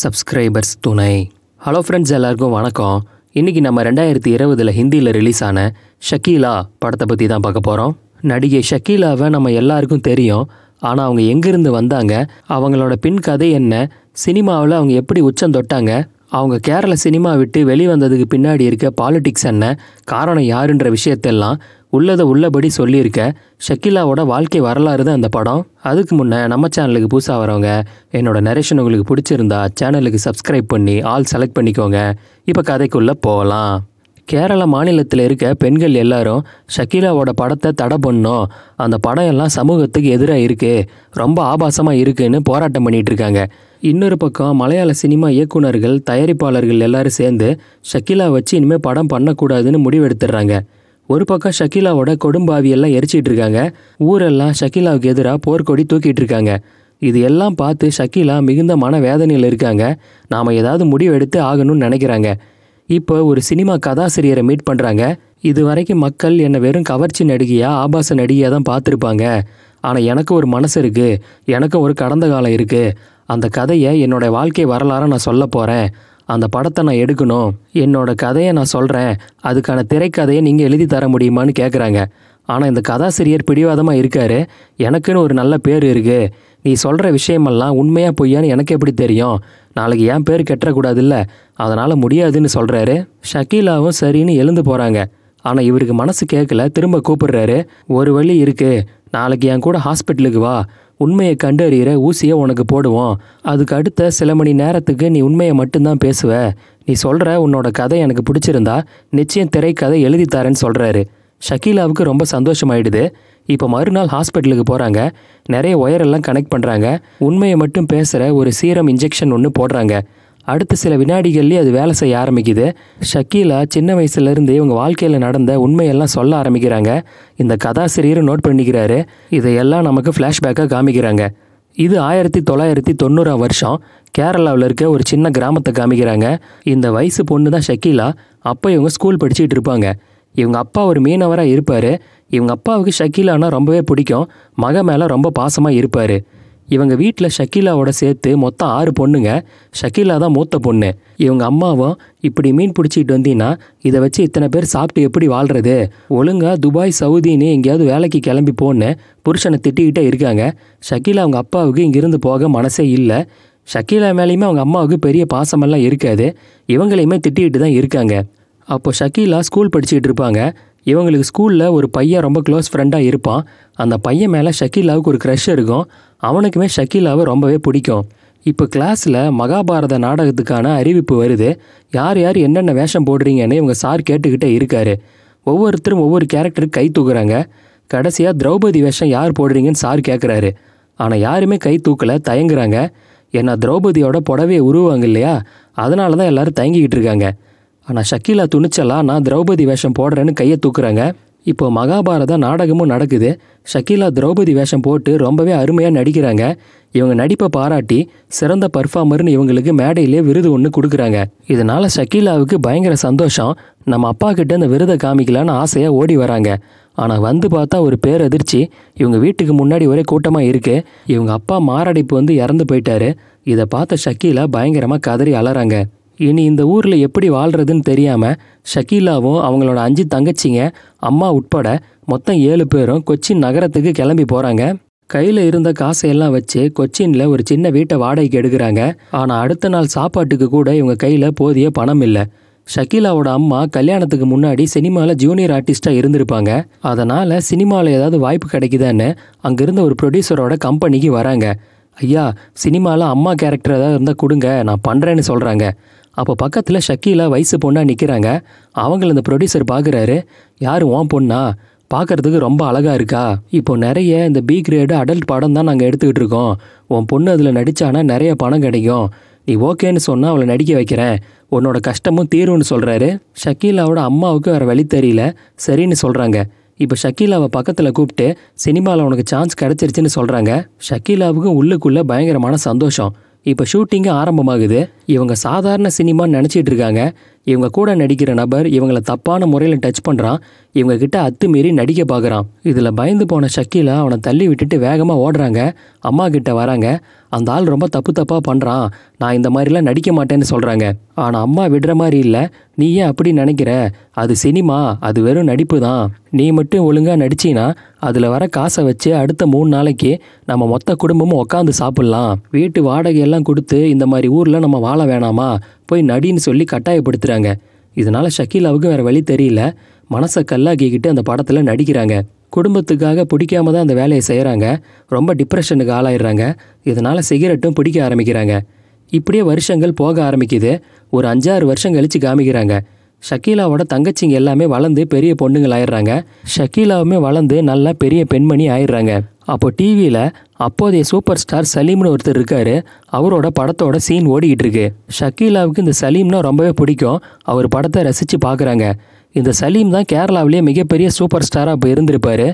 subscribers துணை hello friends எல்லாருக்கும் வணக்கம் இன்றைக்கி நம்ம ரெண்டாயிரத்தி இருபதில் ஹிந்தியில் ரிலீஸ் ஆன ஷக்கீலா படத்தை பற்றி தான் பார்க்க போகிறோம் நடிகை ஷக்கீலாவை நம்ம எல்லாருக்கும் தெரியும் ஆனால் அவங்க எங்கேருந்து வந்தாங்க அவங்களோட பின் கதை என்ன சினிமாவில் அவங்க எப்படி உச்சம் தொட்டாங்க அவங்க கேரள சினிமா விட்டு வெளிவந்ததுக்கு பின்னாடி இருக்க பாலிடிக்ஸ் என்ன காரணம் யாருன்ற விஷயத்தெல்லாம் உள்ளதை உள்ளபடி சொல்லியிருக்க ஷக்கிலாவோட வாழ்க்கை வரலாறு தான் அந்த படம் அதுக்கு முன்னே நம்ம சேனலுக்கு புதுசாக வரவங்க என்னோட நரேஷன் உங்களுக்கு பிடிச்சிருந்தா சேனலுக்கு சப்ஸ்கிரைப் பண்ணி ஆல் செலக்ட் பண்ணிக்கோங்க இப்போ கதைக்குள்ளே போகலாம் கேரள மாநிலத்தில் இருக்க பெண்கள் எல்லாரும் ஷக்கீலாவோட படத்தை தடை பண்ணோம் அந்த படம் எல்லாம் சமூகத்துக்கு எதிராக இருக்குது ரொம்ப ஆபாசமாக இருக்குன்னு போராட்டம் பண்ணிகிட்டு இருக்காங்க இன்னொரு பக்கம் மலையாள சினிமா இயக்குநர்கள் தயாரிப்பாளர்கள் எல்லாரும் சேர்ந்து ஷக்கீலா வச்சு இனிமேல் படம் பண்ணக்கூடாதுன்னு முடிவெடுத்துடுறாங்க ஒரு பக்கம் ஷக்கீலாவோட கொடும்பாவியெல்லாம் எரிச்சிட்டு இருக்காங்க ஊரெல்லாம் ஷக்கீலாவுக்கு எதிராக போர்க்கொடி தூக்கிட்டு இருக்காங்க இது எல்லாம் பார்த்து ஷக்கீலா மிகுந்த மன வேதனையில் இருக்காங்க நாம் ஏதாவது முடிவு எடுத்து ஆகணும்னு நினைக்கிறாங்க இப்போ ஒரு சினிமா கதாசிரியரை மீட் பண்ணுறாங்க இது வரைக்கும் மக்கள் என்னை வெறும் கவர்ச்சி நடிகையாக ஆபாச நடிகையாக தான் பார்த்துருப்பாங்க ஆனால் எனக்கு ஒரு மனசு இருக்குது எனக்கும் ஒரு கடந்த காலம் இருக்குது அந்த கதையை என்னோடய வாழ்க்கை வரலாறாக நான் சொல்ல போகிறேன் அந்த படத்தை நான் எடுக்கணும் என்னோட கதையை நான் சொல்கிறேன் அதுக்கான திரைக்கதையை நீங்கள் எழுதி தர முடியுமான்னு கேட்குறாங்க ஆனால் இந்த கதாசிரியர் பிடிவாதமாக இருக்கார் எனக்குன்னு ஒரு நல்ல பேர் இருக்குது நீ சொல்கிற விஷயமெல்லாம் உண்மையாக பொய்யான்னு எனக்கு எப்படி தெரியும் நாளைக்கு என் பேர் இல்லை அதனால் முடியாதுன்னு சொல்கிறாரு ஷக்கீலாவும் சரின்னு எழுந்து போகிறாங்க ஆனால் இவருக்கு மனசு கேட்கல திரும்ப கூப்பிடுறாரு ஒரு வழி இருக்குது நாளைக்கு என் கூட ஹாஸ்பிட்டலுக்கு வா உண்மையை கண்டறிகிற ஊசியை உனக்கு போடுவோம் அதுக்கு அடுத்த சில மணி நேரத்துக்கு நீ உண்மையை மட்டும்தான் பேசுவ நீ சொல்கிற உன்னோட கதை எனக்கு பிடிச்சிருந்தா நிச்சயம் திரைக்கதை எழுதி தரேன்னு சொல்கிறாரு ஷக்கீலாவுக்கு ரொம்ப சந்தோஷமாயிடுது இப்போ மறுநாள் ஹாஸ்பிட்டலுக்கு போகிறாங்க நிறைய ஒயரெல்லாம் கனெக்ட் பண்ணுறாங்க உண்மையை மட்டும் பேசுகிற ஒரு சீரம் இன்ஜெக்ஷன் ஒன்று போடுறாங்க அடுத்த சில வினாடிகள்லேயே அது வேலை செய்ய ஆரம்பிக்குது ஷக்கீலா சின்ன வயசுலேருந்து இவங்க வாழ்க்கையில் நடந்த உண்மையெல்லாம் சொல்ல ஆரம்பிக்கிறாங்க இந்த கதாசிரியரும் நோட் பண்ணிக்கிறாரு இதையெல்லாம் நமக்கு ஃப்ளாஷ்பேக்காக காமிக்கிறாங்க இது ஆயிரத்தி தொள்ளாயிரத்தி தொண்ணூறாம் வருஷம் கேரளாவில் இருக்க ஒரு சின்ன கிராமத்தை காமிக்கிறாங்க இந்த வயசு பொண்ணு தான் ஷக்கீலா அப்போ இவங்க ஸ்கூல் படிச்சுட்டு இருப்பாங்க இவங்க அப்பா ஒரு மீனவராக இருப்பார் இவங்க அப்பாவுக்கு ஷக்கீலானா ரொம்பவே பிடிக்கும் மக மேலே ரொம்ப பாசமாக இருப்பார் இவங்க வீட்டில் ஷக்கீலாவோட சேர்த்து மொத்தம் ஆறு பொண்ணுங்க ஷக்கீலா தான் மூத்த பொண்ணு இவங்க அம்மாவும் இப்படி மீன் பிடிச்சிக்கிட்டு வந்தீங்கன்னா இதை வச்சு இத்தனை பேர் சாப்பிட்டு எப்படி வாழ்கிறது ஒழுங்காக துபாய் சவுதின்னு எங்கேயாவது வேலைக்கு கிளம்பி போன்னு புருஷனை திட்டிக்கிட்டே இருக்காங்க ஷக்கீலா அவங்க அப்பாவுக்கு இங்கிருந்து போக மனசே இல்லை ஷக்கீலா மேலேயுமே அவங்க அம்மாவுக்கு பெரிய பாசமெல்லாம் இருக்காது இவங்களையுமே திட்டிக்கிட்டு தான் இருக்காங்க அப்போ ஷக்கீலா ஸ்கூல் படிச்சுக்கிட்டு இருப்பாங்க இவங்களுக்கு ஸ்கூலில் ஒரு பையன் ரொம்ப க்ளோஸ் ஃப்ரெண்டாக இருப்பான் அந்த பையன் மேலே ஷக்கீலாவுக்கு ஒரு க்ரஷ் இருக்கும் அவனுக்குமே ஷக்கீலாவை ரொம்பவே பிடிக்கும் இப்போ கிளாஸில் மகாபாரத நாடகத்துக்கான அறிவிப்பு வருது யார் யார் என்னென்ன வேஷம் போடுறீங்கன்னு இவங்க சார் கேட்டுக்கிட்டே இருக்காரு ஒவ்வொருத்தரும் ஒவ்வொரு கேரக்டருக்கு கை தூக்குறாங்க கடைசியாக திரௌபதி வேஷம் யார் போடுறீங்கன்னு சார் கேட்குறாரு ஆனால் யாருமே கை தூக்கலை தயங்குறாங்க ஏன்னா திரௌபதியோட புடவையை உருவாங்க இல்லையா அதனால தான் எல்லோரும் தயங்கிக்கிட்டு இருக்காங்க ஆனால் ஷக்கீலா துணிச்சலா நான் திரௌபதி வேஷம் போடுறேன்னு கையை தூக்குறாங்க இப்போ மகாபாரத நாடகமும் நடக்குது ஷக்கீலா திரௌபதி வேஷம் போட்டு ரொம்பவே அருமையாக நடிக்கிறாங்க இவங்க நடிப்பை பாராட்டி சிறந்த பர்ஃபார்மர்னு இவங்களுக்கு மேடையிலே விருது ஒன்று கொடுக்குறாங்க இதனால் ஷக்கீலாவுக்கு பயங்கர சந்தோஷம் நம்ம அப்பா கிட்ட இந்த விருதை காமிக்கலான்னு ஆசையாக ஓடி வராங்க ஆனால் வந்து பார்த்தா ஒரு பேரதிர்ச்சி இவங்க வீட்டுக்கு முன்னாடி ஒரே கூட்டமாக இருக்குது இவங்க அப்பா மாரடைப்பு வந்து இறந்து போயிட்டாரு இதை பார்த்த ஷக்கீலா பயங்கரமாக கதறி அலறாங்க இனி இந்த ஊரில் எப்படி வாழ்கிறதுன்னு தெரியாமல் ஷக்கீலாவும் அவங்களோட அஞ்சு தங்கச்சிங்க அம்மா உட்பட மொத்தம் ஏழு பேரும் கொச்சின் நகரத்துக்கு கிளம்பி போகிறாங்க கையில் இருந்த காசையெல்லாம் வச்சு கொச்சினில் ஒரு சின்ன வீட்டை வாடகைக்கு எடுக்கிறாங்க ஆனால் அடுத்த நாள் சாப்பாட்டுக்கு கூட இவங்க கையில் போதிய பணம் இல்லை ஷக்கீலாவோட அம்மா கல்யாணத்துக்கு முன்னாடி சினிமாவில் ஜூனியர் ஆர்டிஸ்ட்டாக இருந்திருப்பாங்க அதனால் சினிமாவில் ஏதாவது வாய்ப்பு கிடைக்குதான்னு அங்கேருந்து ஒரு ப்ரொடியூசரோட கம்பெனிக்கு வராங்க ஐயா சினிமாவில் அம்மா கேரக்டர் ஏதாவது இருந்தால் கொடுங்க நான் பண்ணுறேன்னு சொல்கிறாங்க அப்போ பக்கத்தில் ஷக்கீலா வயசு பொண்ணாக நிற்கிறாங்க அவங்கள இந்த ப்ரொடியூசர் பார்க்குறாரு யார் ஓம் பொண்ணா பார்க்குறதுக்கு ரொம்ப அழகாக இருக்கா இப்போ நிறைய இந்த பி கிரேடு அடல்ட் படம் தான் நாங்கள் எடுத்துக்கிட்டு இருக்கோம் உன் பொண்ணு அதில் நடித்தானா நிறைய பணம் கிடைக்கும் நீ ஓகேன்னு சொன்னால் அவளை நடிக்க வைக்கிறேன் உன்னோட கஷ்டமும் தீரும்னு சொல்கிறாரு ஷக்கீலாவோட அம்மாவுக்கு வேறு வழி தெரியல சரின்னு சொல்கிறாங்க இப்போ ஷக்கீலாவை பக்கத்தில் கூப்பிட்டு சினிமாவில் உனக்கு சான்ஸ் கிடச்சிருச்சுன்னு சொல்கிறாங்க ஷக்கீலாவுக்கும் உள்ளுக்குள்ளே பயங்கரமான சந்தோஷம் இப்போ ஷூட்டிங்கும் ஆரம்பமாகுது இவங்க சாதாரண சினிமா நினச்சிட்டு இருக்காங்க இவங்க கூட நடிக்கிற நபர் இவங்களை தப்பான முறையில் டச் பண்ணுறான் இவங்க கிட்ட அத்துமீறி நடிக்க பார்க்குறான் இதில் பயந்து போன ஷக்கீலா அவனை தள்ளி விட்டுட்டு வேகமாக ஓடுறாங்க அம்மா கிட்ட வராங்க அந்த ஆள் ரொம்ப தப்பு தப்பாக பண்ணுறான் நான் இந்த மாதிரிலாம் நடிக்க மாட்டேன்னு சொல்கிறாங்க ஆனால் அம்மா விடுற மாதிரி இல்லை நீ ஏன் அப்படி நினைக்கிற அது சினிமா அது வெறும் நடிப்பு தான் நீ மட்டும் ஒழுங்காக நடிச்சின்னா அதில் வர காசை வச்சு அடுத்த மூணு நாளைக்கு நம்ம மொத்த குடும்பமும் உட்காந்து சாப்பிட்லாம் வீட்டு வாடகையெல்லாம் கொடுத்து இந்த மாதிரி ஊரில் நம்ம வாழ வாழ வேணாமா போய் நடின்னு சொல்லி கட்டாயப்படுத்துகிறாங்க இதனால் ஷக்கீலாவுக்கு வேறு வழி தெரியல மனசை கல்லாக்கிக்கிட்டு அந்த படத்தில் நடிக்கிறாங்க குடும்பத்துக்காக பிடிக்காம தான் அந்த வேலையை செய்கிறாங்க ரொம்ப டிப்ரெஷனுக்கு ஆளாயிடுறாங்க இதனால் சிகரெட்டும் பிடிக்க ஆரம்பிக்கிறாங்க இப்படியே வருஷங்கள் போக ஆரம்பிக்குது ஒரு அஞ்சாறு வருஷம் கழித்து காமிக்கிறாங்க ஷக்கீலாவோட தங்கச்சிங்க எல்லாமே வளர்ந்து பெரிய பொண்ணுங்கள் ஆயிடுறாங்க ஷக்கீலாவுமே வளர்ந்து நல்லா பெரிய பெண்மணி ஆயிடுறாங்க அப்போது டிவியில் அப்போதைய சூப்பர் ஸ்டார் சலீம்னு ஒருத்தர் இருக்கார் அவரோட படத்தோட சீன் ஓடிக்கிட்டு இருக்கு ஷக்கீலாவுக்கு இந்த சலீம்னா ரொம்பவே பிடிக்கும் அவர் படத்தை ரசித்து பார்க்குறாங்க இந்த சலீம் தான் கேரளாவிலேயே மிகப்பெரிய சூப்பர் ஸ்டாராக இப்போ இருந்திருப்பார்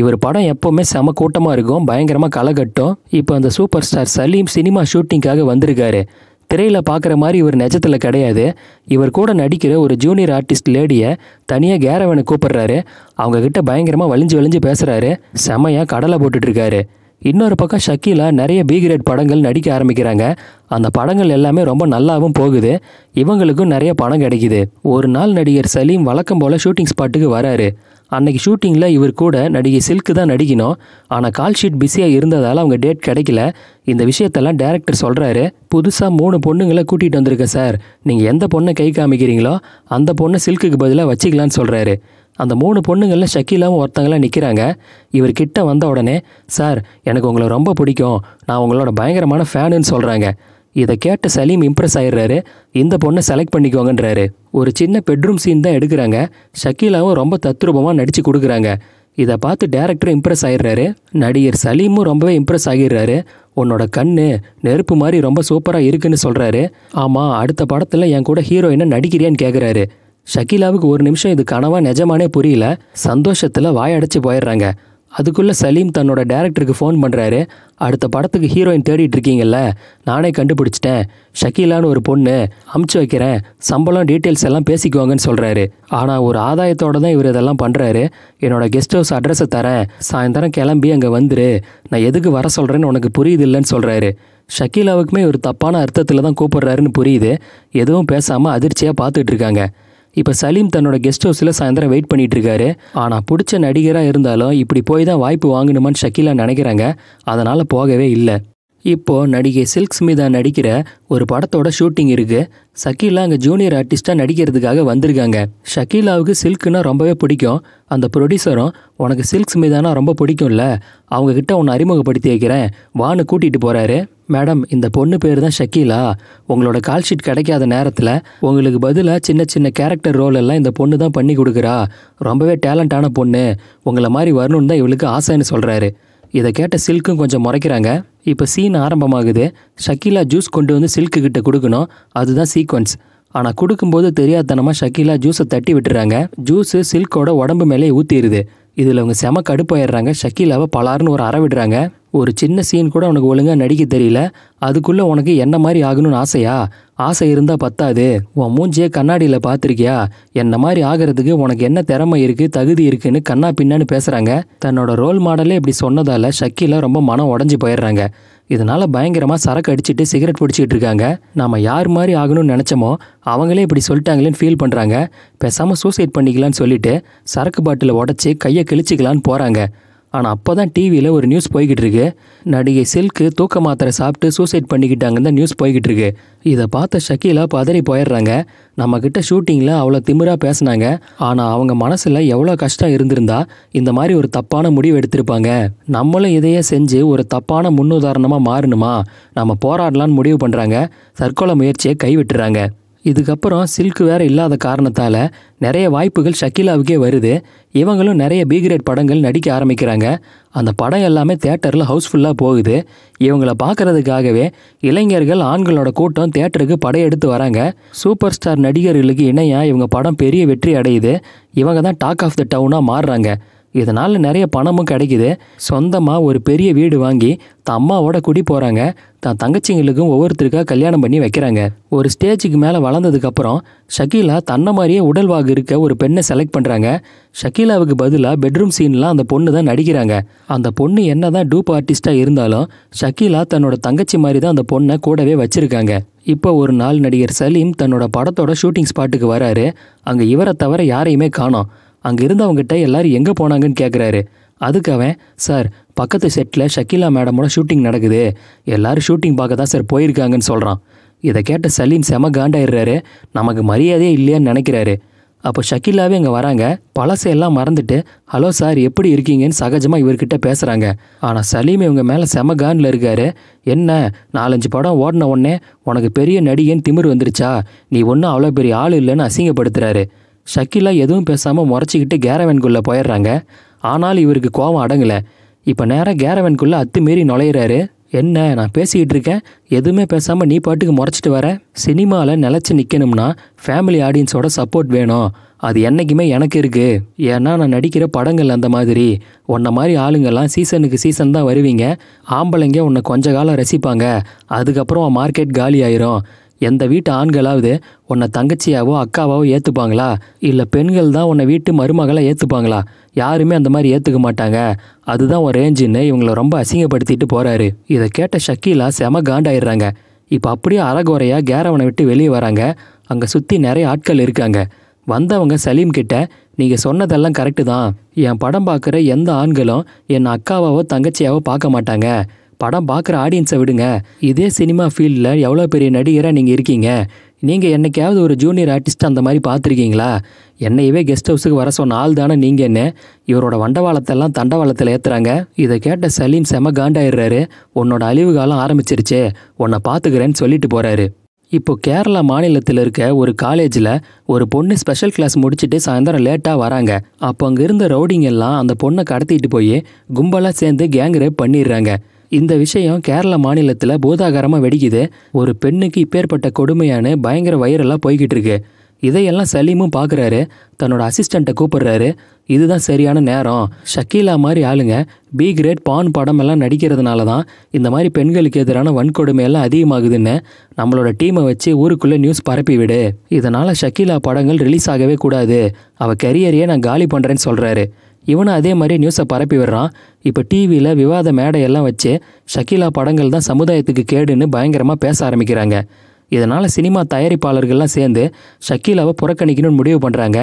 இவர் படம் எப்போவுமே செம கூட்டமாக இருக்கும் பயங்கரமாக களை கட்டும் இப்போ அந்த சூப்பர் ஸ்டார் சலீம் சினிமா ஷூட்டிங்காக வந்திருக்காரு திரையில் பார்க்குற மாதிரி இவர் நெஜத்தில் கிடையாது இவர் கூட நடிக்கிற ஒரு ஜூனியர் ஆர்டிஸ்ட் லேடியை தனியாக கேரவனை கூப்பிடுறாரு அவங்கக்கிட்ட பயங்கரமாக வலிஞ்சு வலிஞ்சு பேசுகிறாரு செமையாக கடலை போட்டுட்ருக்காரு இன்னொரு பக்கம் ஷக்கீலா நிறைய பி கிரேட் படங்கள் நடிக்க ஆரம்பிக்கிறாங்க அந்த படங்கள் எல்லாமே ரொம்ப நல்லாவும் போகுது இவங்களுக்கும் நிறைய பணம் கிடைக்குது ஒரு நாள் நடிகர் சலீம் வழக்கம் போல் ஷூட்டிங் ஸ்பாட்டுக்கு வராரு அன்னைக்கு ஷூட்டிங்கில் இவர் கூட நடிகை சில்க்கு தான் நடிக்கணும் ஆனால் கால் ஷீட் பிஸியாக இருந்ததால் அவங்க டேட் கிடைக்கல இந்த விஷயத்தெல்லாம் டேரக்டர் சொல்கிறாரு புதுசாக மூணு பொண்ணுங்களை கூட்டிகிட்டு வந்திருக்கேன் சார் நீங்கள் எந்த பொண்ணை கை காமிக்கிறீங்களோ அந்த பொண்ணை சில்க்குக்கு பதிலாக வச்சுக்கலான்னு சொல்கிறாரு அந்த மூணு பொண்ணுங்களில் ஷக்கீலாவும் ஒருத்தங்களாம் நிற்கிறாங்க இவர் கிட்ட வந்த உடனே சார் எனக்கு உங்களை ரொம்ப பிடிக்கும் நான் உங்களோட பயங்கரமான ஃபேனுன்னு சொல்கிறாங்க இதை கேட்டு சலீம் இம்ப்ரெஸ் ஆயிடுறாரு இந்த பொண்ணை செலக்ட் பண்ணிக்கோங்கன்றாரு ஒரு சின்ன பெட்ரூம் சீன் தான் எடுக்கிறாங்க ஷக்கீலாவும் ரொம்ப தத்ரூபமாக நடித்து கொடுக்குறாங்க இதை பார்த்து டேரக்டரும் இம்ப்ரெஸ் ஆயிடுறாரு நடிகர் சலீமும் ரொம்பவே இம்ப்ரெஸ் ஆகிடுறாரு உன்னோட கண்ணு நெருப்பு மாதிரி ரொம்ப சூப்பராக இருக்குன்னு சொல்கிறாரு ஆமாம் அடுத்த படத்தில் என் கூட ஹீரோயினை நடிக்கிறியான்னு கேட்குறாரு ஷக்கீலாவுக்கு ஒரு நிமிஷம் இது கனவா நிஜமானே புரியல சந்தோஷத்தில் வாயடைச்சு போயிடுறாங்க அதுக்குள்ளே சலீம் தன்னோட டேரக்டருக்கு ஃபோன் பண்ணுறாரு அடுத்த படத்துக்கு ஹீரோயின் தேடிட்டு இருக்கீங்கல்ல நானே கண்டுபிடிச்சிட்டேன் ஷக்கீலான்னு ஒரு பொண்ணு அமுச்சு வைக்கிறேன் சம்பளம் டீட்டெயில்ஸ் எல்லாம் பேசிக்குவாங்கன்னு சொல்கிறாரு ஆனால் ஒரு ஆதாயத்தோடு தான் இவர் இதெல்லாம் பண்ணுறாரு என்னோட கெஸ்ட் ஹவுஸ் அட்ரஸை தரேன் சாயந்தரம் கிளம்பி அங்கே வந்துரு நான் எதுக்கு வர சொல்கிறேன்னு உனக்கு புரியுது இல்லைன்னு சொல்கிறாரு ஷக்கீலாவுக்குமே ஒரு தப்பான அர்த்தத்தில் தான் கூப்பிட்றாருன்னு புரியுது எதுவும் பேசாமல் அதிர்ச்சியாக இருக்காங்க இப்போ சலீம் தன்னோட கெஸ்ட் ஹவுஸில் சாயந்தரம் வெயிட் பண்ணிகிட்ருக்காரு ஆனால் பிடிச்ச நடிகராக இருந்தாலும் இப்படி போய் தான் வாய்ப்பு வாங்கணுமான்னு ஷக்கீலா நினைக்கிறாங்க அதனால் போகவே இல்லை இப்போது நடிகை சில்க் ஸ்மிதா நடிக்கிற ஒரு படத்தோட ஷூட்டிங் இருக்குது ஷக்கீலா அங்கே ஜூனியர் ஆர்டிஸ்ட்டாக நடிக்கிறதுக்காக வந்திருக்காங்க ஷக்கீலாவுக்கு சில்க்குனா ரொம்பவே பிடிக்கும் அந்த ப்ரொடியூசரும் உனக்கு சில்க் ஸ்மிதானா ரொம்ப பிடிக்கும்ல அவங்கக்கிட்ட உன்னை அறிமுகப்படுத்தி வைக்கிறேன் வான்னு கூட்டிகிட்டு போகிறாரு மேடம் இந்த பொண்ணு பேர் தான் ஷக்கீலா உங்களோட கால் ஷீட் கிடைக்காத நேரத்தில் உங்களுக்கு பதிலாக சின்ன சின்ன கேரக்டர் ரோல் எல்லாம் இந்த பொண்ணு தான் பண்ணி கொடுக்குறா ரொம்பவே டேலண்டான பொண்ணு உங்களை மாதிரி வரணுன்னு தான் இவளுக்கு ஆசைன்னு சொல்கிறாரு இதை கேட்ட சில்க்கும் கொஞ்சம் முறைக்கிறாங்க இப்போ சீன் ஆரம்பமாகுது ஷக்கீலா ஜூஸ் கொண்டு வந்து சில்க்கு கிட்ட கொடுக்கணும் அதுதான் சீக்வன்ஸ் ஆனால் கொடுக்கும்போது தெரியாதனமாக ஷக்கீலா ஜூஸை தட்டி விட்டுறாங்க ஜூஸு சில்கோட உடம்பு மேலே ஊற்றிடுது இதில் அவங்க செம கடுப்பாயிடுறாங்க ஷக்கீலாவை பலாருன்னு ஒரு அற விடுறாங்க ஒரு சின்ன சீன் கூட உனக்கு ஒழுங்காக நடிக்க தெரியல அதுக்குள்ளே உனக்கு என்ன மாதிரி ஆகணும்னு ஆசையா ஆசை இருந்தால் பத்தாது உன் மூஞ்சியை கண்ணாடியில் பார்த்துருக்கியா என்ன மாதிரி ஆகிறதுக்கு உனக்கு என்ன திறமை இருக்குது தகுதி இருக்குன்னு கண்ணா பின்னான்னு பேசுகிறாங்க தன்னோட ரோல் மாடலே இப்படி சொன்னதால் ஷக்கீலா ரொம்ப மனம் உடஞ்சி போயிடுறாங்க இதனால் பயங்கரமாக சரக்கு அடிச்சுட்டு சிகரெட் பிடிச்சிட்டு இருக்காங்க நாம யார் மாதிரி ஆகணும்னு நினச்சோமோ அவங்களே இப்படி சொல்லிட்டாங்களேன்னு ஃபீல் பண்ணுறாங்க பேசாம சூசைட் பண்ணிக்கலான்னு சொல்லிட்டு சரக்கு பாட்டிலை உடச்சி கையை கிழிச்சிக்கலான்னு போகிறாங்க ஆனால் அப்போ தான் டிவியில் ஒரு நியூஸ் போய்கிட்டு இருக்கு நடிகை சில்க்கு தூக்க மாத்திரை சாப்பிட்டு சூசைட் பண்ணிக்கிட்டாங்கன்னு தான் நியூஸ் போய்கிட்டு இருக்கு இதை பார்த்த ஷக்கீலா பதறி போயிடுறாங்க நம்மக்கிட்ட ஷூட்டிங்கில் அவ்வளோ திமிராக பேசினாங்க ஆனால் அவங்க மனசில் எவ்வளோ கஷ்டம் இருந்திருந்தா இந்த மாதிரி ஒரு தப்பான முடிவு எடுத்திருப்பாங்க நம்மளும் இதையே செஞ்சு ஒரு தப்பான முன்னுதாரணமாக மாறணுமா நம்ம போராடலான்னு முடிவு பண்ணுறாங்க தற்கொலை முயற்சியை கைவிட்டுறாங்க இதுக்கப்புறம் சில்க் வேறு இல்லாத காரணத்தால் நிறைய வாய்ப்புகள் ஷக்கீலாவுக்கே வருது இவங்களும் நிறைய பி கிரேட் படங்கள் நடிக்க ஆரம்பிக்கிறாங்க அந்த படம் எல்லாமே தேட்டரில் ஹவுஸ்ஃபுல்லாக போகுது இவங்களை பார்க்குறதுக்காகவே இளைஞர்கள் ஆண்களோட கூட்டம் தேட்டருக்கு படையெடுத்து வராங்க சூப்பர் ஸ்டார் நடிகர்களுக்கு இணையாக இவங்க படம் பெரிய வெற்றி அடையுது இவங்க தான் டாக் ஆஃப் த டவுனாக மாறுறாங்க இதனால் நிறைய பணமும் கிடைக்கிது சொந்தமாக ஒரு பெரிய வீடு வாங்கி தன் அம்மாவோட குடி போகிறாங்க தன் தங்கச்சிங்களுக்கும் ஒவ்வொருத்தருக்காக கல்யாணம் பண்ணி வைக்கிறாங்க ஒரு ஸ்டேஜுக்கு மேலே வளர்ந்ததுக்கப்புறம் ஷக்கீலா தன்னை மாதிரியே உடல்வாக இருக்க ஒரு பெண்ணை செலக்ட் பண்ணுறாங்க ஷக்கீலாவுக்கு பதிலாக பெட்ரூம் சீன்லாம் அந்த பொண்ணு தான் நடிக்கிறாங்க அந்த பொண்ணு என்ன தான் டூப் ஆர்டிஸ்ட்டாக இருந்தாலும் ஷக்கீலா தன்னோட தங்கச்சி மாதிரி தான் அந்த பொண்ணை கூடவே வச்சுருக்காங்க இப்போ ஒரு நாள் நடிகர் சலீம் தன்னோட படத்தோட ஷூட்டிங் ஸ்பாட்டுக்கு வராரு அங்கே இவரை தவிர யாரையுமே காணோம் அங்கே இருந்தவங்ககிட்ட எல்லாரும் எங்கே போனாங்கன்னு கேட்குறாரு அதுக்கு அவன் சார் பக்கத்து செட்டில் ஷக்கீலா மேடமோட ஷூட்டிங் நடக்குது எல்லாரும் ஷூட்டிங் பார்க்க தான் சார் போயிருக்காங்கன்னு சொல்கிறான் இதை கேட்ட சலீம் செம காண்டாயிடுறாரு நமக்கு மரியாதையே இல்லையான்னு நினைக்கிறாரு அப்போ ஷக்கீலாவே இங்கே வராங்க பழசையெல்லாம் மறந்துட்டு ஹலோ சார் எப்படி இருக்கீங்கன்னு சகஜமாக இவர்கிட்ட பேசுகிறாங்க ஆனால் சலீம் இவங்க மேலே செம காண்டில் இருக்காரு என்ன நாலஞ்சு படம் ஓடின உடனே உனக்கு பெரிய நடிகன் திமிர் வந்துருச்சா நீ ஒன்றும் அவ்வளோ பெரிய ஆள் இல்லைன்னு அசிங்கப்படுத்துகிறாரு ஷக்கிலா எதுவும் பேசாமல் முறைச்சிக்கிட்டு கேரவன்குள்ளே போயிடுறாங்க ஆனால் இவருக்கு கோவம் அடங்கலை இப்போ நேராக கேரவன்குள்ளே அத்துமீறி நுழையிறாரு என்ன நான் பேசிக்கிட்டு இருக்கேன் எதுவுமே பேசாமல் நீ பாட்டுக்கு முறைச்சிட்டு வர சினிமாவில் நிலச்சி நிற்கணும்னா ஃபேமிலி ஆடியன்ஸோட சப்போர்ட் வேணும் அது என்றைக்குமே எனக்கு இருக்குது ஏன்னா நான் நடிக்கிற படங்கள் அந்த மாதிரி உன்ன மாதிரி ஆளுங்கள்லாம் சீசனுக்கு சீசன் தான் வருவீங்க ஆம்பளைங்க உன்னை கொஞ்ச காலம் ரசிப்பாங்க அதுக்கப்புறம் மார்க்கெட் காலி ஆயிரும் எந்த வீட்டு ஆண்களாவது உன்னை தங்கச்சியாவோ அக்காவாவோ ஏற்றுப்பாங்களா இல்லை பெண்கள் தான் உன்னை வீட்டு மருமகளாக ஏற்றுப்பாங்களா யாருமே அந்த மாதிரி ஏற்றுக்க மாட்டாங்க அதுதான் ஒரு ரேஞ்சுன்னு இவங்களை ரொம்ப அசிங்கப்படுத்திட்டு போகிறாரு இதை கேட்ட ஷக்கீலா செம காண்டாயிடுறாங்க இப்போ அப்படியே அறகுறையாக கேரவனை விட்டு வெளியே வராங்க அங்கே சுற்றி நிறைய ஆட்கள் இருக்காங்க வந்தவங்க சலீம் கிட்ட நீங்கள் சொன்னதெல்லாம் கரெக்டு தான் என் படம் பார்க்குற எந்த ஆண்களும் என் அக்காவாவோ தங்கச்சியாவோ பார்க்க மாட்டாங்க படம் பார்க்குற ஆடியன்ஸை விடுங்க இதே சினிமா ஃபீல்டில் எவ்வளோ பெரிய நடிகராக நீங்கள் இருக்கீங்க நீங்கள் என்னைக்காவது ஒரு ஜூனியர் ஆர்டிஸ்ட் அந்த மாதிரி பார்த்துருக்கீங்களா என்னையவே கெஸ்ட் ஹவுஸுக்கு வர சொன்ன ஆள் தானே நீங்கள் என்ன இவரோட வண்டவாளத்தெல்லாம் தண்டவாளத்தில் ஏற்றுறாங்க இதை கேட்ட சலீம் செம காண்டாயிடுறாரு உன்னோட அழிவு காலம் ஆரம்பிச்சிருச்சு உன்னை பார்த்துக்கிறேன்னு சொல்லிட்டு போகிறாரு இப்போ கேரளா மாநிலத்தில் இருக்க ஒரு காலேஜில் ஒரு பொண்ணு ஸ்பெஷல் கிளாஸ் முடிச்சுட்டு சாயந்தரம் லேட்டாக வராங்க அப்போ அங்கே இருந்த ரவுடிங் எல்லாம் அந்த பொண்ணை கடத்திட்டு போய் கும்பலாக சேர்ந்து கேங் ரேப் பண்ணிடுறாங்க இந்த விஷயம் கேரள மாநிலத்தில் போதாகரமாக வெடிக்குது ஒரு பெண்ணுக்கு இப்பேற்பட்ட கொடுமையான பயங்கர வயரெல்லாம் போய்கிட்டு இருக்கு இதையெல்லாம் சலீமும் பார்க்குறாரு தன்னோட அசிஸ்டண்ட்டை கூப்பிடுறாரு இதுதான் சரியான நேரம் ஷக்கீலா மாதிரி ஆளுங்க பி கிரேட் பான் படமெல்லாம் நடிக்கிறதுனால தான் இந்த மாதிரி பெண்களுக்கு எதிரான வன்கொடுமையெல்லாம் அதிகமாகுதுன்னு நம்மளோட டீமை வச்சு ஊருக்குள்ளே நியூஸ் பரப்பி விடு இதனால் ஷக்கீலா படங்கள் ரிலீஸ் ஆகவே கூடாது அவள் கெரியரையே நான் காலி பண்ணுறேன்னு சொல்கிறாரு இவனும் அதே மாதிரி நியூஸை பரப்பி விடுறான் இப்போ டிவியில் விவாத மேடையெல்லாம் வச்சு ஷக்கீலா படங்கள் தான் சமுதாயத்துக்கு கேடுன்னு பயங்கரமாக பேச ஆரம்பிக்கிறாங்க இதனால் சினிமா தயாரிப்பாளர்கள்லாம் சேர்ந்து ஷக்கீலாவை புறக்கணிக்கணும்னு முடிவு பண்ணுறாங்க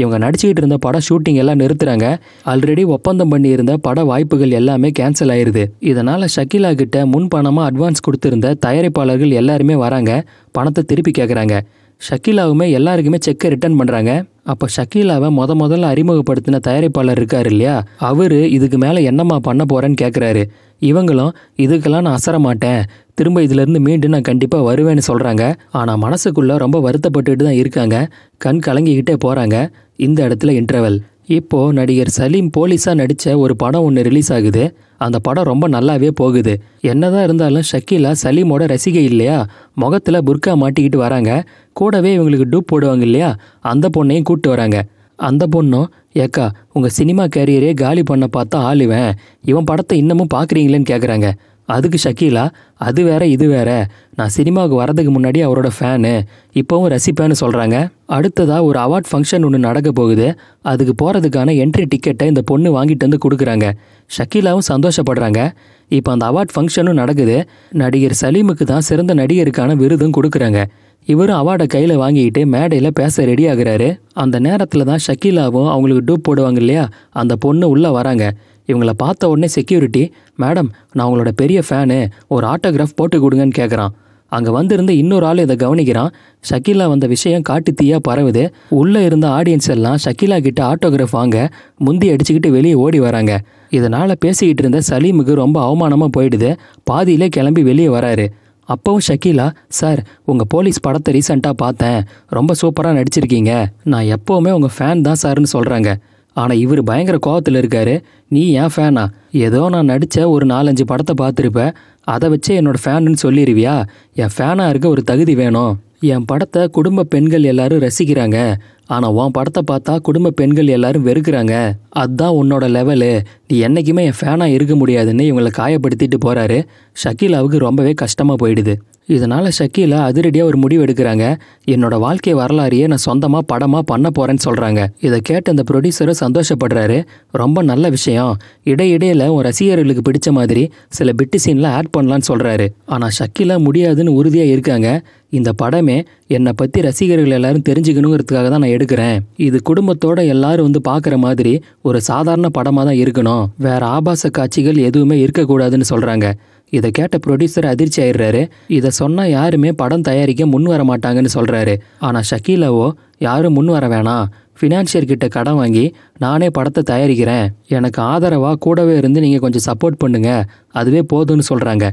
இவங்க நடிச்சுக்கிட்டு இருந்த படம் ஷூட்டிங் எல்லாம் நிறுத்துறாங்க ஆல்ரெடி ஒப்பந்தம் பண்ணியிருந்த பட வாய்ப்புகள் எல்லாமே கேன்சல் ஆயிடுது இதனால் ஷக்கீலா கிட்ட முன் பணமாக அட்வான்ஸ் கொடுத்துருந்த தயாரிப்பாளர்கள் எல்லாருமே வராங்க பணத்தை திருப்பி கேட்குறாங்க ஷக்கீலாவுமே எல்லாருக்குமே செக்கை ரிட்டர்ன் பண்ணுறாங்க அப்போ ஷக்கீலாவை முத முதல்ல அறிமுகப்படுத்தின தயாரிப்பாளர் இருக்கார் இல்லையா அவர் இதுக்கு மேலே என்னம்மா பண்ண போகிறேன்னு கேட்குறாரு இவங்களும் இதுக்கெல்லாம் நான் அசர மாட்டேன் திரும்ப இதுலேருந்து மீண்டும் நான் கண்டிப்பாக வருவேன்னு சொல்கிறாங்க ஆனால் மனசுக்குள்ளே ரொம்ப வருத்தப்பட்டுட்டு தான் இருக்காங்க கண் கலங்கிக்கிட்டே போகிறாங்க இந்த இடத்துல இன்டர்வல் இப்போது நடிகர் சலீம் போலீஸாக நடித்த ஒரு படம் ஒன்று ரிலீஸ் ஆகுது அந்த படம் ரொம்ப நல்லாவே போகுது என்னதான் இருந்தாலும் ஷக்கீலா சலீமோட ரசிகை இல்லையா முகத்தில் புர்கா மாட்டிக்கிட்டு வராங்க கூடவே இவங்களுக்கு டூப் போடுவாங்க இல்லையா அந்த பொண்ணையும் கூப்பிட்டு வராங்க அந்த பொண்ணும் ஏக்கா உங்கள் சினிமா கேரியரே காலி பண்ண பார்த்தா ஆளுவேன் இவன் படத்தை இன்னமும் பார்க்குறீங்களேன்னு கேட்குறாங்க அதுக்கு ஷக்கீலா அது வேற இது வேற நான் சினிமாவுக்கு வரதுக்கு முன்னாடி அவரோட ஃபேனு இப்போவும் ரசிப்பேன்னு சொல்கிறாங்க அடுத்ததாக ஒரு அவார்ட் ஃபங்க்ஷன் ஒன்று நடக்க போகுது அதுக்கு போகிறதுக்கான என்ட்ரி டிக்கெட்டை இந்த பொண்ணு வாங்கிட்டு வந்து கொடுக்குறாங்க ஷக்கீலாவும் சந்தோஷப்படுறாங்க இப்போ அந்த அவார்ட் ஃபங்க்ஷனும் நடக்குது நடிகர் சலீமுக்கு தான் சிறந்த நடிகருக்கான விருதும் கொடுக்குறாங்க இவர் அவார்டை கையில் வாங்கிக்கிட்டு மேடையில் பேச ரெடி ஆகுறாரு அந்த நேரத்தில் தான் ஷக்கீலாவும் அவங்களுக்கு டூப் போடுவாங்க இல்லையா அந்த பொண்ணு உள்ளே வராங்க இவங்கள பார்த்த உடனே செக்யூரிட்டி மேடம் நான் உங்களோட பெரிய ஃபேனு ஒரு ஆட்டோகிராஃப் போட்டு கொடுங்கன்னு கேட்குறான் அங்கே வந்திருந்து இன்னொரு ஆள் இதை கவனிக்கிறான் ஷக்கீலா வந்த விஷயம் காட்டு தீயாக பரவுது உள்ளே இருந்த ஆடியன்ஸ் எல்லாம் ஷக்கீலா கிட்ட ஆட்டோகிராஃப் வாங்க முந்தி அடிச்சுக்கிட்டு வெளியே ஓடி வராங்க இதனால் பேசிக்கிட்டு இருந்த சலீமுக்கு ரொம்ப அவமானமாக போயிடுது பாதியிலே கிளம்பி வெளியே வராரு அப்பவும் ஷக்கீலா சார் உங்கள் போலீஸ் படத்தை ரீசெண்டாக பார்த்தேன் ரொம்ப சூப்பராக நடிச்சிருக்கீங்க நான் எப்போவுமே உங்கள் ஃபேன் தான் சார்னு சொல்கிறாங்க ஆனால் இவர் பயங்கர கோவத்தில் இருக்காரு நீ ஏன் ஃபேனா ஏதோ நான் நடித்த ஒரு நாலஞ்சு படத்தை பார்த்துருப்பேன் அதை வச்சே என்னோடய ஃபேனுன்னு சொல்லிடுவியா என் ஃபேனாக இருக்க ஒரு தகுதி வேணும் என் படத்தை குடும்ப பெண்கள் எல்லாரும் ரசிக்கிறாங்க ஆனால் உன் படத்தை பார்த்தா குடும்ப பெண்கள் எல்லாரும் வெறுக்கிறாங்க அதுதான் உன்னோட லெவலு நீ என்றைக்குமே என் ஃபேனாக இருக்க முடியாதுன்னு இவங்களை காயப்படுத்திட்டு போகிறாரு ஷக்கீலாவுக்கு ரொம்பவே கஷ்டமாக போயிடுது இதனால் ஷக்கீல அதிரடியாக ஒரு முடிவு எடுக்கிறாங்க என்னோட வாழ்க்கை வரலாறையே நான் சொந்தமாக படமாக பண்ண போகிறேன்னு சொல்கிறாங்க இதை கேட்டு அந்த ப்ரொடியூசரும் சந்தோஷப்படுறாரு ரொம்ப நல்ல விஷயம் இடையிடையில் உன் ரசிகர்களுக்கு பிடிச்ச மாதிரி சில பிட்டு சீனில் ஆட் பண்ணலான்னு சொல்கிறாரு ஆனால் ஷக்கீலா முடியாதுன்னு உறுதியாக இருக்காங்க இந்த படமே என்னை பற்றி ரசிகர்கள் எல்லாரும் தெரிஞ்சுக்கணுங்கிறதுக்காக தான் நான் எடுக்கிறேன் இது குடும்பத்தோட எல்லாரும் வந்து பார்க்குற மாதிரி ஒரு சாதாரண படமாக தான் இருக்கணும் வேற ஆபாச காட்சிகள் எதுவுமே இருக்கக்கூடாதுன்னு சொல்கிறாங்க இதை கேட்ட ப்ரொடியூசர் அதிர்ச்சி ஆயிடுறாரு இதை சொன்னால் யாருமே படம் தயாரிக்க முன் வர மாட்டாங்கன்னு சொல்கிறாரு ஆனால் ஷக்கீலாவோ யாரும் முன் வர வேணாம் ஃபினான்ஷியர்கிட்ட கடன் வாங்கி நானே படத்தை தயாரிக்கிறேன் எனக்கு ஆதரவாக கூடவே இருந்து நீங்கள் கொஞ்சம் சப்போர்ட் பண்ணுங்கள் அதுவே போதும்னு சொல்கிறாங்க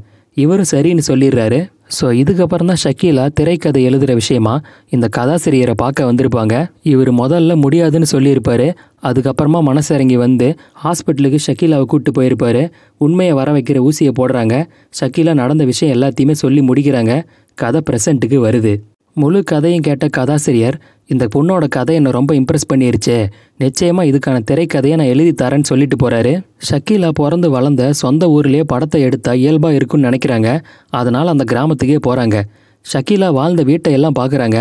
இவரும் சரின்னு சொல்லிடுறாரு ஸோ இதுக்கப்புறம் தான் ஷக்கீலா திரைக்கதை எழுதுகிற விஷயமா இந்த கதாசிரியரை பார்க்க வந்திருப்பாங்க இவர் முதல்ல முடியாதுன்னு சொல்லியிருப்பார் அதுக்கப்புறமா மனசிறங்கி வந்து ஹாஸ்பிட்டலுக்கு ஷக்கீலாவை கூப்பிட்டு போயிருப்பார் உண்மையை வர வைக்கிற ஊசியை போடுறாங்க ஷக்கீலா நடந்த விஷயம் எல்லாத்தையுமே சொல்லி முடிக்கிறாங்க கதை ப்ரெசண்ட்டுக்கு வருது முழு கதையும் கேட்ட கதாசிரியர் இந்த பொண்ணோட கதை என்னை ரொம்ப இம்ப்ரெஸ் பண்ணிருச்சு நிச்சயமாக இதுக்கான திரைக்கதையை நான் எழுதி தரேன்னு சொல்லிட்டு போகிறாரு ஷக்கீலா பிறந்து வளர்ந்த சொந்த ஊர்லேயே படத்தை எடுத்தால் இயல்பாக இருக்குன்னு நினைக்கிறாங்க அதனால் அந்த கிராமத்துக்கே போகிறாங்க ஷக்கீலா வாழ்ந்த வீட்டை எல்லாம் பார்க்குறாங்க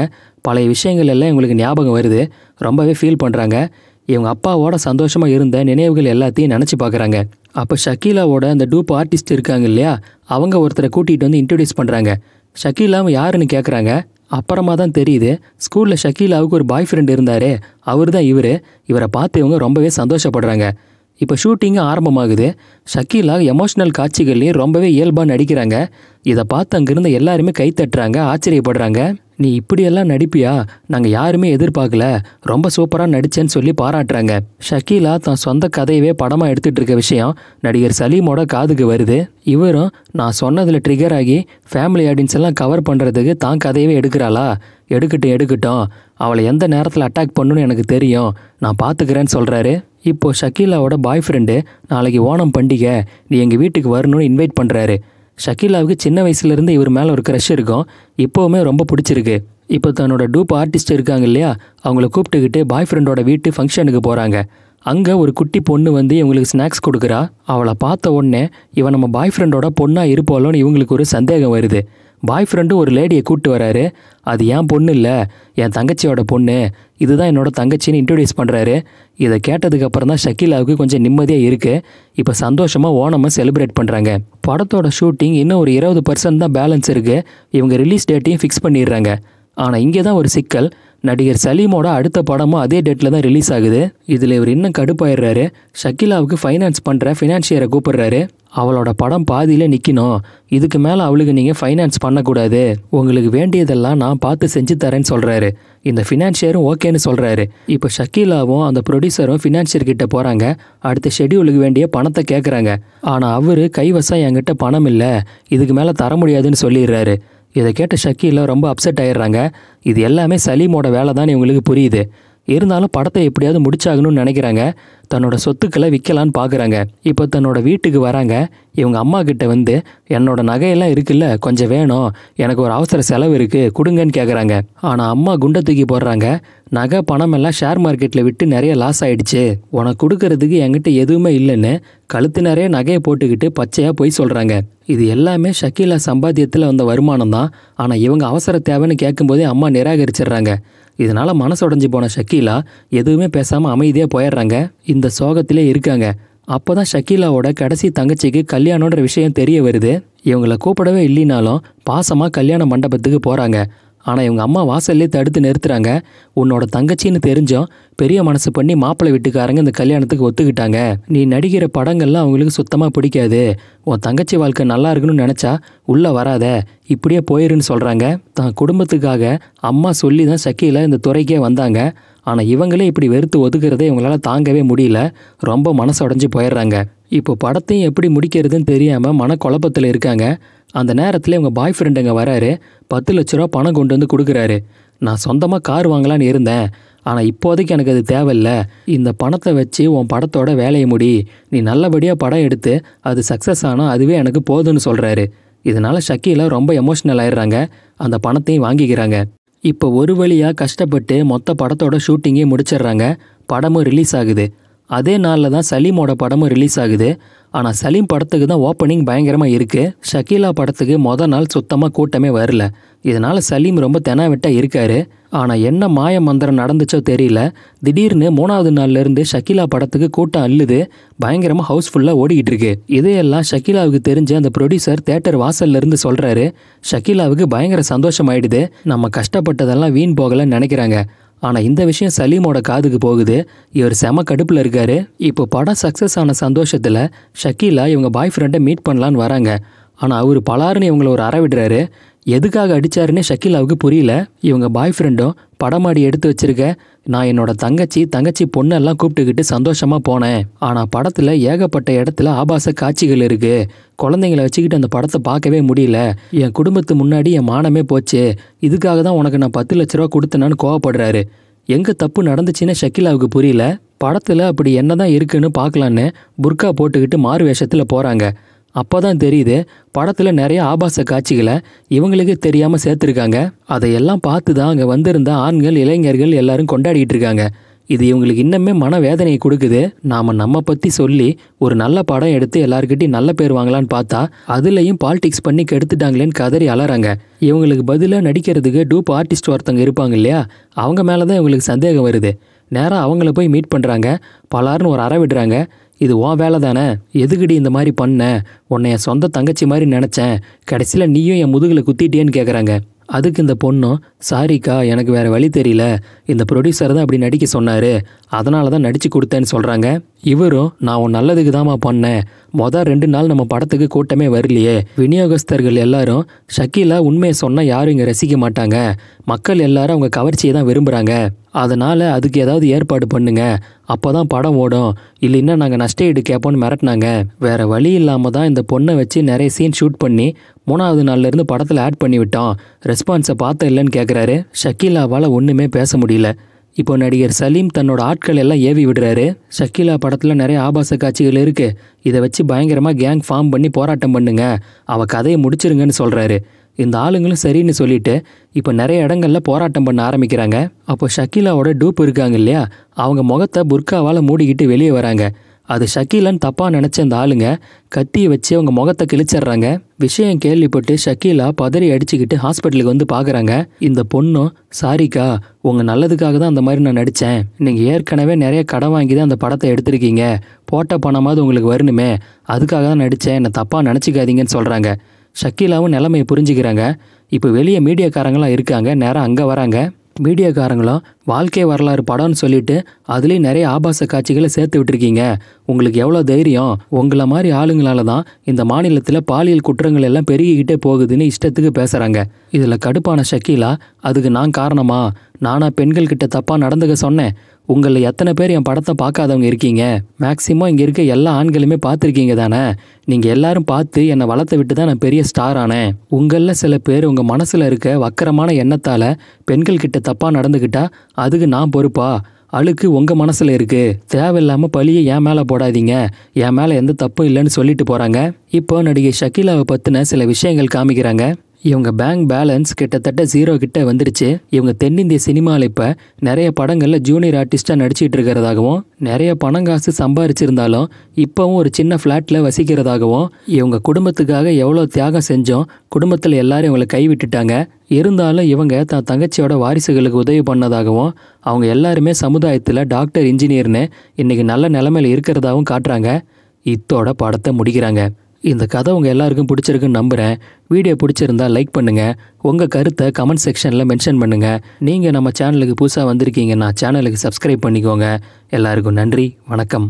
பழைய விஷயங்கள் எல்லாம் இவங்களுக்கு ஞாபகம் வருது ரொம்பவே ஃபீல் பண்ணுறாங்க இவங்க அப்பாவோட சந்தோஷமாக இருந்த நினைவுகள் எல்லாத்தையும் நினச்சி பார்க்குறாங்க அப்போ ஷக்கீலாவோட அந்த டூப் ஆர்டிஸ்ட் இருக்காங்க இல்லையா அவங்க ஒருத்தரை கூட்டிகிட்டு வந்து இன்ட்ரடியூஸ் பண்ணுறாங்க ஷக்கீலாவும் யாருன்னு கேட்குறாங்க அப்புறமா தான் தெரியுது ஸ்கூலில் ஷக்கீலாவுக்கு ஒரு பாய் ஃப்ரெண்ட் இருந்தாரே அவர் தான் இவர் இவரை பார்த்து இவங்க ரொம்பவே சந்தோஷப்படுறாங்க இப்போ ஷூட்டிங்கும் ஆரம்பமாகுது ஷக்கீலா எமோஷ்னல் காட்சிகள்லேயும் ரொம்பவே இயல்பாக நடிக்கிறாங்க இதை பார்த்து அங்கிருந்த எல்லாருமே கைத்தட்டுறாங்க ஆச்சரியப்படுறாங்க நீ இப்படியெல்லாம் நடிப்பியா நாங்கள் யாருமே எதிர்பார்க்கல ரொம்ப சூப்பராக நடித்தேன்னு சொல்லி பாராட்டுறாங்க ஷக்கீலா தான் சொந்த கதையவே படமாக எடுத்துகிட்டு இருக்க விஷயம் நடிகர் சலீமோட காதுக்கு வருது இவரும் நான் சொன்னதில் ட்ரிகர் ஆகி ஃபேமிலி ஆடியன்ஸ் எல்லாம் கவர் பண்ணுறதுக்கு தான் கதையவே எடுக்கிறாளா எடுக்கட்டும் எடுக்கட்டும் அவளை எந்த நேரத்தில் அட்டாக் பண்ணுன்னு எனக்கு தெரியும் நான் பார்த்துக்கிறேன்னு சொல்கிறாரு இப்போது ஷக்கீலாவோட பாய் ஃப்ரெண்டு நாளைக்கு ஓணம் பண்டிகை நீ எங்கள் வீட்டுக்கு வரணும்னு இன்வைட் பண்ணுறாரு ஷக்கீலாவுக்கு சின்ன வயசுலேருந்து இவர் மேலே ஒரு க்ரஷ் இருக்கும் இப்போவுமே ரொம்ப பிடிச்சிருக்கு இப்போ தன்னோட டூப் ஆர்டிஸ்ட் இருக்காங்க இல்லையா அவங்கள கூப்பிட்டுக்கிட்டு பாய் ஃப்ரெண்டோட வீட்டு ஃபங்க்ஷனுக்கு போகிறாங்க அங்கே ஒரு குட்டி பொண்ணு வந்து இவங்களுக்கு ஸ்நாக்ஸ் கொடுக்குறா அவளை பார்த்த உடனே இவன் நம்ம பாய் ஃப்ரெண்டோட பொண்ணாக இருப்போலோன்னு இவங்களுக்கு ஒரு சந்தேகம் வருது பாய் ஃப்ரெண்டும் ஒரு லேடியை கூப்பிட்டு வராரு அது ஏன் பொண்ணு இல்லை என் தங்கச்சியோட பொண்ணு இதுதான் என்னோட தங்கச்சின்னு இன்ட்ரடியூஸ் பண்ணுறாரு இதை கேட்டதுக்கப்புறம் தான் ஷக்கீலாவுக்கு கொஞ்சம் நிம்மதியாக இருக்குது இப்போ சந்தோஷமாக ஓணமாக செலிப்ரேட் பண்ணுறாங்க படத்தோட ஷூட்டிங் இன்னும் ஒரு இருபது பர்சன்ட் தான் பேலன்ஸ் இருக்குது இவங்க ரிலீஸ் டேட்டையும் ஃபிக்ஸ் பண்ணிடுறாங்க ஆனால் இங்கே தான் ஒரு சிக்கல் நடிகர் சலீமோட அடுத்த படமும் அதே டேட்டில் தான் ரிலீஸ் ஆகுது இதில் இவர் இன்னும் கடுப்பாயிடுறாரு ஷக்கிலாவுக்கு ஃபைனான்ஸ் பண்ணுற ஃபினான்ஷியரை கூப்பிடுறாரு அவளோட படம் பாதியில் நிற்கணும் இதுக்கு மேலே அவளுக்கு நீங்கள் ஃபைனான்ஸ் பண்ணக்கூடாது உங்களுக்கு வேண்டியதெல்லாம் நான் பார்த்து செஞ்சு தரேன்னு சொல்கிறாரு இந்த ஃபினான்ஷியரும் ஓகேன்னு சொல்கிறாரு இப்போ ஷக்கீலாவும் அந்த ப்ரொடியூசரும் ஃபினான்ஷியர் கிட்ட போகிறாங்க அடுத்த ஷெடியூலுக்கு வேண்டிய பணத்தை கேட்குறாங்க ஆனால் அவர் கைவசம் என்கிட்ட பணம் இல்லை இதுக்கு மேலே தர முடியாதுன்னு சொல்லிடுறாரு இதை கேட்ட ஷக்கீல ரொம்ப அப்செட் ஆயிடுறாங்க இது எல்லாமே சலீமோட வேலை தான் இவங்களுக்கு புரியுது இருந்தாலும் படத்தை எப்படியாவது முடிச்சாகணும்னு நினைக்கிறாங்க தன்னோட சொத்துக்களை விற்கலான்னு பார்க்குறாங்க இப்போ தன்னோட வீட்டுக்கு வராங்க இவங்க அம்மா கிட்ட வந்து என்னோட நகையெல்லாம் இருக்குல்ல கொஞ்சம் வேணும் எனக்கு ஒரு அவசர செலவு இருக்குது கொடுங்கன்னு கேட்குறாங்க ஆனால் அம்மா குண்டை தூக்கி போடுறாங்க நகை பணமெல்லாம் ஷேர் மார்க்கெட்டில் விட்டு நிறைய லாஸ் ஆகிடுச்சு உனக்கு கொடுக்கறதுக்கு என்கிட்ட எதுவுமே இல்லைன்னு கழுத்து நிறைய நகையை போட்டுக்கிட்டு பச்சையாக போய் சொல்கிறாங்க இது எல்லாமே ஷக்கீலா சம்பாத்தியத்தில் வந்த வருமானம் தான் ஆனால் இவங்க அவசர தேவைன்னு கேட்கும்போதே அம்மா நிராகரிச்சிடுறாங்க இதனால் மனசு உடஞ்சி போன ஷக்கீலா எதுவுமே பேசாமல் அமைதியாக போயிடுறாங்க இந்த சோகத்திலே இருக்காங்க அப்போ தான் ஷக்கீலாவோட கடைசி தங்கச்சிக்கு கல்யாணன்ற விஷயம் தெரிய வருது இவங்களை கூப்பிடவே இல்லைனாலும் பாசமாக கல்யாண மண்டபத்துக்கு போகிறாங்க ஆனால் இவங்க அம்மா வாசல்லே தடுத்து நிறுத்துறாங்க உன்னோட தங்கச்சின்னு தெரிஞ்சோம் பெரிய மனசு பண்ணி மாப்பிள்ளை வீட்டுக்காரங்க இந்த கல்யாணத்துக்கு ஒத்துக்கிட்டாங்க நீ நடிக்கிற படங்கள்லாம் அவங்களுக்கு சுத்தமாக பிடிக்காது உன் தங்கச்சி வாழ்க்கை நல்லா இருக்குன்னு நினச்சா உள்ளே வராத இப்படியே போயிருன்னு சொல்கிறாங்க தன் குடும்பத்துக்காக அம்மா சொல்லி தான் சக்கியில் இந்த துறைக்கே வந்தாங்க ஆனால் இவங்களே இப்படி வெறுத்து ஒதுக்கிறதை இவங்களால தாங்கவே முடியல ரொம்ப மனசு அடைஞ்சு போயிடுறாங்க இப்போ படத்தையும் எப்படி முடிக்கிறதுன்னு தெரியாமல் மனக்குழப்பத்தில் இருக்காங்க அந்த நேரத்தில் இவங்க பாய் ஃப்ரெண்டு இங்கே வராரு பத்து லட்ச ரூபா பணம் கொண்டு வந்து கொடுக்குறாரு நான் சொந்தமாக கார் வாங்கலான்னு இருந்தேன் ஆனால் இப்போதைக்கு எனக்கு அது தேவையில்ல இந்த பணத்தை வச்சு உன் படத்தோட வேலையை முடி நீ நல்லபடியாக படம் எடுத்து அது சக்ஸஸ் ஆனால் அதுவே எனக்கு போதும்னு சொல்கிறாரு இதனால் ஷக்கீலா ரொம்ப எமோஷ்னல் ஆயிடுறாங்க அந்த பணத்தையும் வாங்கிக்கிறாங்க இப்போ ஒரு வழியாக கஷ்டப்பட்டு மொத்த படத்தோட ஷூட்டிங்கே முடிச்சிடுறாங்க படமும் ரிலீஸ் ஆகுது அதே நாளில் தான் சலீமோட படமும் ரிலீஸ் ஆகுது ஆனால் சலீம் படத்துக்கு தான் ஓப்பனிங் பயங்கரமாக இருக்குது ஷக்கீலா படத்துக்கு மொதல் நாள் சுத்தமாக கூட்டமே வரல இதனால் சலீம் ரொம்ப தெனாவிட்டாக இருக்கார் ஆனால் என்ன மாய மந்திரம் நடந்துச்சோ தெரியல திடீர்னு மூணாவது நாள்லேருந்து ஷக்கீலா படத்துக்கு கூட்டம் அள்ளுது பயங்கரமாக ஹவுஸ்ஃபுல்லாக ஓடிக்கிட்டு இருக்கு இதையெல்லாம் ஷக்கீலாவுக்கு தெரிஞ்ச அந்த ப்ரொடியூசர் தேட்டர் வாசல்லேருந்து சொல்கிறாரு ஷக்கீலாவுக்கு பயங்கர சந்தோஷம் ஆயிடுது நம்ம கஷ்டப்பட்டதெல்லாம் வீண் போகலன்னு நினைக்கிறாங்க ஆனால் இந்த விஷயம் சலீமோட காதுக்கு போகுது இவர் செம கடுப்பில் இருக்கார் இப்போ படம் சக்ஸஸ் ஆன சந்தோஷத்தில் ஷக்கீலா இவங்க பாய் ஃப்ரெண்டை மீட் பண்ணலான்னு வராங்க ஆனால் அவர் பலாருன்னு இவங்களை ஒரு அற விடுறாரு எதுக்காக அடித்தாருன்னு ஷக்கிலாவுக்கு புரியல இவங்க பாய் ஃப்ரெண்டும் படமாடி எடுத்து வச்சிருக்க நான் என்னோட தங்கச்சி தங்கச்சி பொண்ணெல்லாம் கூப்பிட்டுக்கிட்டு சந்தோஷமாக போனேன் ஆனால் படத்தில் ஏகப்பட்ட இடத்துல ஆபாச காட்சிகள் இருக்குது குழந்தைங்கள வச்சுக்கிட்டு அந்த படத்தை பார்க்கவே முடியல என் குடும்பத்து முன்னாடி என் மானமே போச்சு இதுக்காக தான் உனக்கு நான் பத்து லட்ச ரூபா கொடுத்தேனான்னு கோவப்படுறாரு எங்கே தப்பு நடந்துச்சுன்னு ஷக்கிலாவுக்கு புரியல படத்தில் அப்படி என்ன தான் இருக்குன்னு பார்க்கலான்னு புர்கா போட்டுக்கிட்டு மாறு வேஷத்தில் போகிறாங்க அப்போ தான் தெரியுது படத்தில் நிறைய ஆபாச காட்சிகளை இவங்களுக்கு தெரியாமல் சேர்த்துருக்காங்க அதையெல்லாம் பார்த்து தான் அங்கே வந்திருந்த ஆண்கள் இளைஞர்கள் எல்லாரும் கொண்டாடிட்டு இருக்காங்க இது இவங்களுக்கு இன்னமே மனவேதனையை கொடுக்குது நாம் நம்ம பற்றி சொல்லி ஒரு நல்ல படம் எடுத்து எல்லாருக்கிட்டையும் நல்ல பேர் வாங்கலான்னு பார்த்தா அதுலேயும் பாலிடிக்ஸ் பண்ணி கெடுத்துட்டாங்களேன்னு கதறி அலறாங்க இவங்களுக்கு பதிலாக நடிக்கிறதுக்கு டூப் ஆர்டிஸ்ட் ஒருத்தங்க இருப்பாங்க இல்லையா அவங்க மேலே தான் இவங்களுக்கு சந்தேகம் வருது நேராக அவங்கள போய் மீட் பண்ணுறாங்க பலாருன்னு ஒரு அற விடுறாங்க இது ஓ வேலை தானே எதுக்குடி இந்த மாதிரி பண்ண உன்னை என் சொந்த தங்கச்சி மாதிரி நினச்சேன் கடைசியில் நீயும் என் முதுகில் குத்திட்டேன்னு கேட்குறாங்க அதுக்கு இந்த பொண்ணும் சாரிக்கா எனக்கு வேறு வழி தெரியல இந்த ப்ரொடியூசர் தான் அப்படி நடிக்க சொன்னார் அதனால தான் நடித்து கொடுத்தேன்னு சொல்கிறாங்க இவரும் நான் உன் நல்லதுக்கு தாம்மா பண்ணேன் மொதல் ரெண்டு நாள் நம்ம படத்துக்கு கூட்டமே வரலையே விநியோகஸ்தர்கள் எல்லாரும் ஷக்கீலா உண்மையை சொன்னால் யாரும் இங்கே ரசிக்க மாட்டாங்க மக்கள் எல்லாரும் அவங்க கவர்ச்சியை தான் விரும்புகிறாங்க அதனால் அதுக்கு ஏதாவது ஏற்பாடு பண்ணுங்க அப்போ தான் படம் ஓடும் இல்லைன்னா நாங்கள் நஷ்டஈடு கேட்போன்னு மிரட்டினாங்க வேறு வழி இல்லாமல் தான் இந்த பொண்ணை வச்சு நிறைய சீன் ஷூட் பண்ணி மூணாவது நாள்லேருந்து படத்தில் ஆட் பண்ணி விட்டோம் ரெஸ்பான்ஸை பார்த்த இல்லைன்னு கேட்குறேன் ஆரம்பிக்கிறாரு ஷக்கீலாவால் ஒன்றுமே பேச முடியல இப்போ நடிகர் சலீம் தன்னோட ஆட்கள் எல்லாம் ஏவி விடுறாரு ஷக்கீலா படத்தில் நிறைய ஆபாச காட்சிகள் இருக்குது இதை வச்சு பயங்கரமாக கேங் ஃபார்ம் பண்ணி போராட்டம் பண்ணுங்க அவள் கதையை முடிச்சிருங்கன்னு சொல்கிறாரு இந்த ஆளுங்களும் சரின்னு சொல்லிட்டு இப்போ நிறைய இடங்களில் போராட்டம் பண்ண ஆரம்பிக்கிறாங்க அப்போ ஷக்கீலாவோட டூப் இருக்காங்க இல்லையா அவங்க முகத்தை புர்காவால் மூடிக்கிட்டு வெளியே வராங்க அது ஷக்கீலன் தப்பாக நினச்ச அந்த ஆளுங்க கத்தியை வச்சு அவங்க முகத்தை கிழிச்சிடுறாங்க விஷயம் கேள்விப்பட்டு ஷக்கீலா பதறி அடிச்சுக்கிட்டு ஹாஸ்பிட்டலுக்கு வந்து பார்க்குறாங்க இந்த பொண்ணும் சாரிக்கா உங்கள் நல்லதுக்காக தான் அந்த மாதிரி நான் நடித்தேன் நீங்கள் ஏற்கனவே நிறைய கடன் வாங்கி தான் அந்த படத்தை எடுத்திருக்கீங்க போட்ட பணமாவது உங்களுக்கு வரணுமே அதுக்காக தான் நடித்தேன் என்னை தப்பாக நினச்சிக்காதீங்கன்னு சொல்கிறாங்க ஷக்கீலாவும் நிலைமையை புரிஞ்சுக்கிறாங்க இப்போ வெளியே மீடியாக்காரங்களாம் இருக்காங்க நேராக அங்கே வராங்க மீடியாக்காரங்களும் வாழ்க்கை வரலாறு படம்னு சொல்லிட்டு அதுலேயும் நிறைய ஆபாச காட்சிகளை சேர்த்து விட்டுருக்கீங்க உங்களுக்கு எவ்வளோ தைரியம் உங்களை மாதிரி ஆளுங்களால தான் இந்த மாநிலத்தில் பாலியல் குற்றங்கள் எல்லாம் பெருகிக்கிட்டே போகுதுன்னு இஷ்டத்துக்கு பேசுகிறாங்க இதில் கடுப்பான ஷக்கீலா அதுக்கு நான் காரணமா நானா பெண்கள்கிட்ட தப்பாக நடந்துக்க சொன்னேன் உங்களில் எத்தனை பேர் என் படத்தை பார்க்காதவங்க இருக்கீங்க மேக்சிமம் இங்கே இருக்க எல்லா ஆண்களுமே பார்த்துருக்கீங்க தானே நீங்கள் எல்லாரும் பார்த்து என்னை வளர்த்த விட்டு தான் நான் பெரிய ஸ்டார் ஆனேன் உங்களில் சில பேர் உங்கள் மனசில் இருக்க வக்கரமான எண்ணத்தால் பெண்கள்கிட்ட தப்பாக நடந்துக்கிட்டா அதுக்கு நான் பொறுப்பா அழுக்கு உங்கள் மனசில் இருக்குது தேவையில்லாமல் பழியை என் மேலே போடாதீங்க என் மேலே எந்த தப்பும் இல்லைன்னு சொல்லிட்டு போகிறாங்க இப்போ நடிகை ஷக்கீலாவை பற்றின சில விஷயங்கள் காமிக்கிறாங்க இவங்க பேங்க் பேலன்ஸ் கிட்டத்தட்ட ஜீரோ கிட்ட வந்துடுச்சு இவங்க தென்னிந்திய சினிமாவில் இப்போ நிறைய படங்களில் ஜூனியர் ஆர்டிஸ்டாக நடிச்சிட்டு இருக்கிறதாகவும் நிறைய பணம் காசு சம்பாரிச்சிருந்தாலும் இப்போவும் ஒரு சின்ன ஃப்ளாட்டில் வசிக்கிறதாகவும் இவங்க குடும்பத்துக்காக எவ்வளோ தியாகம் செஞ்சோம் குடும்பத்தில் எல்லாரும் இவங்களை கைவிட்டுட்டாங்க இருந்தாலும் இவங்க தான் தங்கச்சியோட வாரிசுகளுக்கு உதவி பண்ணதாகவும் அவங்க எல்லாருமே சமுதாயத்தில் டாக்டர் இன்ஜினியர்னு இன்றைக்கி நல்ல நிலமையில் இருக்கிறதாகவும் காட்டுறாங்க இத்தோட படத்தை முடிக்கிறாங்க இந்த கதை உங்கள் எல்லாருக்கும் பிடிச்சிருக்குன்னு நம்புகிறேன் வீடியோ பிடிச்சிருந்தா லைக் பண்ணுங்கள் உங்கள் கருத்தை கமெண்ட் செக்ஷனில் மென்ஷன் பண்ணுங்கள் நீங்கள் நம்ம சேனலுக்கு புதுசாக வந்திருக்கீங்கன்னா சேனலுக்கு சப்ஸ்கிரைப் பண்ணிக்கோங்க எல்லாருக்கும் நன்றி வணக்கம்